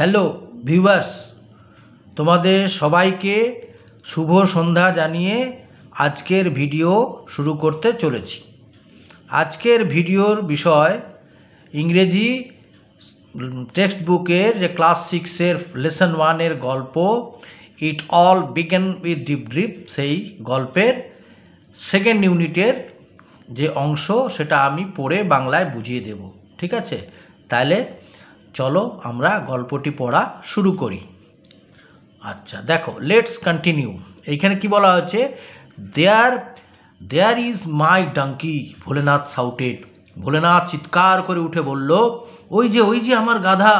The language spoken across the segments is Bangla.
হ্যালো ভিউয়ার্স তোমাদের সবাইকে শুভ সন্ধ্যা জানিয়ে আজকের ভিডিও শুরু করতে চলেছি আজকের ভিডিওর বিষয় ইংরেজি টেক্সট বুকের যে ক্লাস সিক্সের লেসন ওয়ানের গল্প it all began with drip drip সেই গল্পের সেকেন্ড ইউনিটের যে অংশ সেটা আমি পড়ে বাংলায় বুঝিয়ে দেব ঠিক আছে তাহলে চলো আমরা গল্পটি পড়া শুরু করি আচ্ছা দেখো লেটস কন্টিনিউ এইখানে কি বলা হচ্ছে there there is my donkey Bholenath shouted Bholenath চিৎকার করে উঠে বলল ওই যে ওই যে আমার গাধা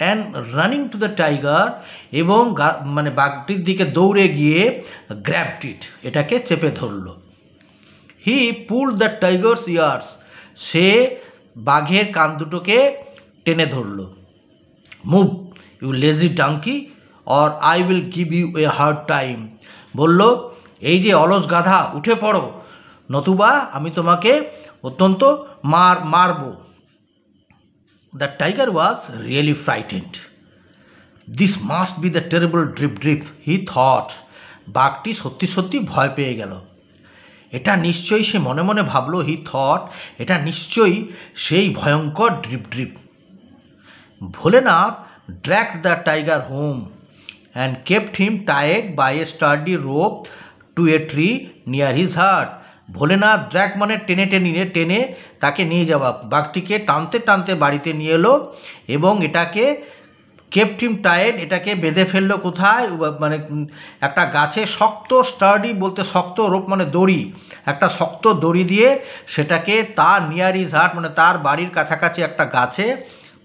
and running to the tiger এবং মানে বাঘটির দিকে দৌড়ে গিয়ে গ্র্যাবটিট এটাকে চেপে ধরল he pull the tiger's ears সে বাঘের কান দুটোকে টেনে ধরল move you lazy donkey or I will give you a hard time বলল এই যে অলস গাধা উঠে পড়ো নতুবা আমি তোমাকে অত্যন্ত মার মারব the tiger was really frightened this must be the terrible drip drip he thought বাঘটি সত্যি সত্যি ভয় পেয়ে গেল এটা নিশ্চয়ই সে মনে মনে ভাবলো হি থট এটা নিশ্চয়ই সেই ভয়ঙ্কর drip drip Bholenath drag the tiger home and kept him tied by a sturdy rope to a tree near his hut Bholenath drag মানে টেনে টেনে টেনে তাকে নিয়ে যাওয়া বাঘটিকে টানতে টানতে বাড়িতে নিয়ে এলো এবং এটাকে কেপটিম টায়েড এটাকে বেঁধে ফেললো কোথায় মানে একটা গাছে শক্ত স্টার্ডি বলতে শক্ত রোপ মানে দড়ি একটা শক্ত দড়ি দিয়ে সেটাকে তার নিয়ার ইজ মানে তার বাড়ির কাছাকাছি একটা গাছে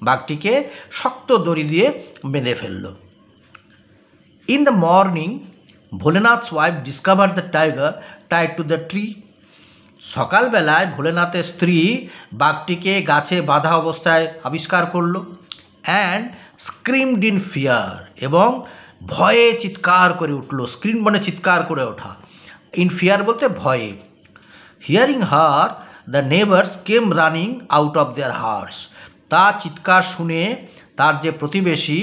বাঘটিকে শক্ত দড়ি দিয়ে বেঁধে ফেলল in the morning Bholenath wife discover the tiger tied to the tree সকালবেলায় ভোলেনাথের স্ত্রী বাঘটিকে গাছে বাঁধা অবস্থায় আবিষ্কার করল অ্যান্ড স্ক্রিমড ইন ফিয়ার এবং ভয়ে চিৎকার করে উঠল স্ক্রিন মানে চিৎকার করে ওঠা ইন ফিয়ার বলতে ভয়ে hearing her the neighbours came running out of their huts তা চিৎকার শুনে তার যে প্রতিবেশী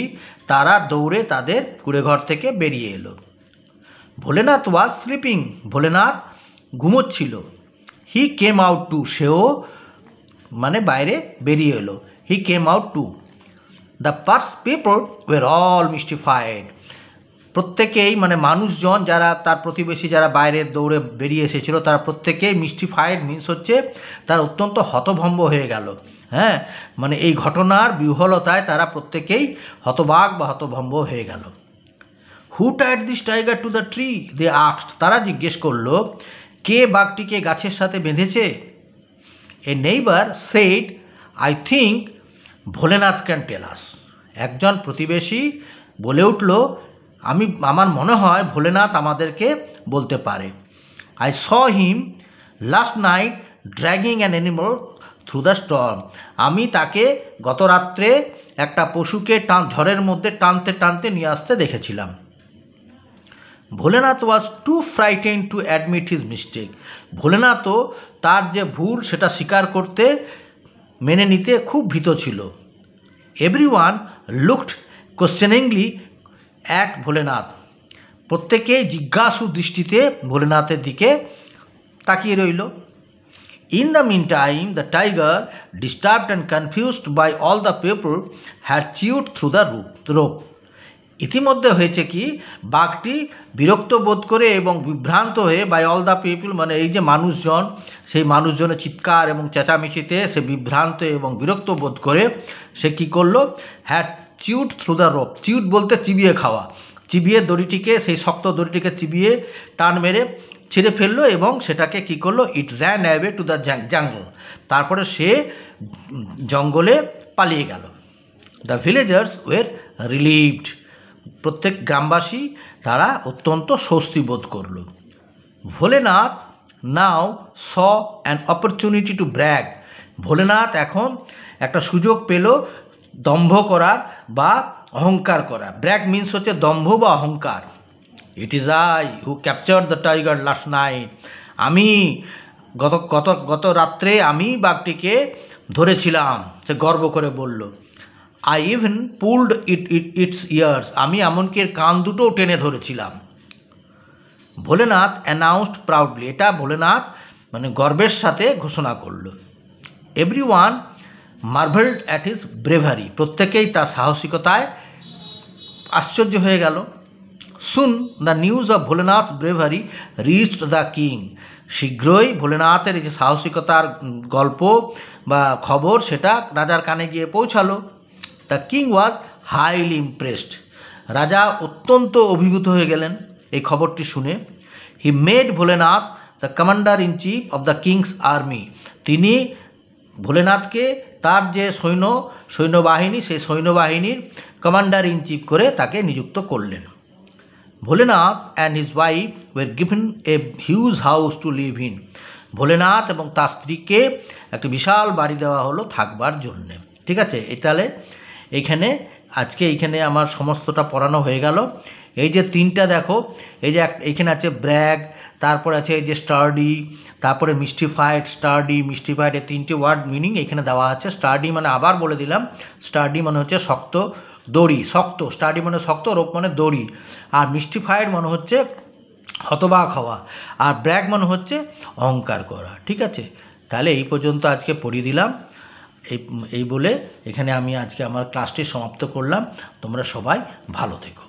তারা দৌড়ে তাদের কুড়েঘর থেকে বেরিয়ে এলো ভোলেনাথ ওয়াজ স্লিপিং ভোলেনাথ ঘুমোচ্ছিল হি কেম আউট টু সেও মানে বাইরে বেরিয়ে এলো he came out to the পার্স পিপল ওয়ের অল মিস্টিফাইড প্রত্যেকেই মানে মানুষজন যারা তার প্রতিবেশী যারা বাইরের দৌড়ে বেরিয়ে এসেছিলো তারা প্রত্যেকেই মিস্টিফাইড মিন্স হচ্ছে তার অত্যন্ত হতভম্ব হয়ে গেল হ্যাঁ মানে এই ঘটনার বিহলতায় তারা প্রত্যেকেই হতবাক বা হতভম্ব হয়ে গেল who tied this tiger to the tree they আক্সড তারা জিজ্ঞেস করলো কে বাঘটিকে গাছের সাথে বেঁধেছে a neighbour said I think Bholenath can tell us একজন প্রতিবেশী বলে উঠল আমি আমার মনে হয় ভোলেনাথ আমাদেরকে বলতে পারে I saw him last night dragging an animal through the storm আমি তাকে গত রাত্রে একটা পশুকে টান ঝড়ের মধ্যে টানতে টানতে নিয়ে আসতে দেখেছিলাম Bholenath was too frightened to admit his mistake ভোলেনাথও তার যে ভুল সেটা স্বীকার করতে মেনে নিতে খুব ভীত ছিল এভরি ওয়ান লুকড কোশ্চেনিংলি এক ভোলেনাথ প্রত্যেকেই জিজ্ঞাসু দৃষ্টিতে ভোলেনাথের দিকে তাকিয়ে রইল mean time the tiger disturbed and confused by all the people had chewed through the rope rope ইতিমধ্যে হয়েছে কি বাঘটি বিরক্ত বোধ করে এবং বিভ্রান্ত হয়ে বাই অল দ্য পিপল মানে এই যে মানুষজন সেই মানুষজনের চিৎকার এবং চেঁচামেচিতে সে বিভ্রান্ত এবং বিরক্ত বোধ করে সে কী করলো had chewed through the rope chewed বলতে চিবিয়ে খাওয়া চিবিয়ে দড়িটিকে সেই শক্ত দড়িটিকে চিবিয়ে টান মেরে ছিঁড়ে ফেললো এবং সেটাকে কি করলো it ran away to the jungle তারপরে সে জঙ্গলে পালিয়ে গেল দ্য ভিলেজার্স ওয়ের রিলিভড প্রত্যেক গ্রামবাসী তারা অত্যন্ত স্বস্তি বোধ করল Bholenath now saw an opportunity to brag Bholenath এখন একটা সুযোগ পেল দম্ভ করা বা অহংকার করা ব্র্যাক মিন্স হচ্ছে দম্ভ বা অহংকার it is I who captured the tiger last night আমি গত গত গত রাত্রে আমি বাঘটিকে ধরেছিলাম সে গর্ব করে বলল I even pulled it it its ears আমি এমনকি এর কান দুটোও টেনে ধরেছিলাম ভোলেনাথ অ্যানাউন্সড প্রাউডলি এটা ভোলেনাথ মানে গর্বের সাথে ঘোষণা করল every one marvelled at his bravery প্রত্যেকেই তার সাহসিকতায় আশ্চর্য হয়ে গেল soon the news of Bholenath bravery reached the king শীঘ্রই ভোলেনাথের যে সাহসিকতার গল্প বা খবর সেটা রাজার কানে গিয়ে পৌঁছালো the king was highly impressed রাজা অত্যন্ত অভিভূত হয়ে গেলেন এই খবরটি শুনে he made Bholenath the commander in chief of the king's army তিনি ভোলেনাথকে তার যে সৈন্য সৈন্যবাহিনী সেই সৈন্যবাহিনীর কমান্ডার ইন চিফ করে তাকে নিযুক্ত করলেন Bholenath and his wife were given a huge house to live in Bholenath এবং তার স্ত্রীকে একটি বিশাল বাড়ি দেওয়া হলো থাকবার জন্যে ঠিক আছে এটালে তাহলে এইখানে আজকে এইখানে আমার সমস্তটা পড়ানো হয়ে গেল এই যে তিনটা দেখো এই যে এইখানে আছে ব্র্যাগ তারপর আছে যে স্টাডি তারপরে মিস্টিফাইড স্টাডি মিস্টিফাইড এই তিনটি ওয়ার্ড মিনিং এখানে দেওয়া আছে স্টাডি মানে আবার বলে দিলাম স্টাডি মানে হচ্ছে শক্ত দড়ি শক্ত স্টাডি মানে শক্ত রোপ মানে দড়ি আর মিস্টিফাইড মানে হচ্ছে হতবাক হওয়া আর ব্র্যাক মানে হচ্ছে অহংকার করা ঠিক আছে তাহলে এই পর্যন্ত আজকে পড়িয়ে দিলাম এই এই বলে এখানে আমি আজকে আমার ক্লাসটি সমাপ্ত করলাম তোমরা সবাই ভালো থেকো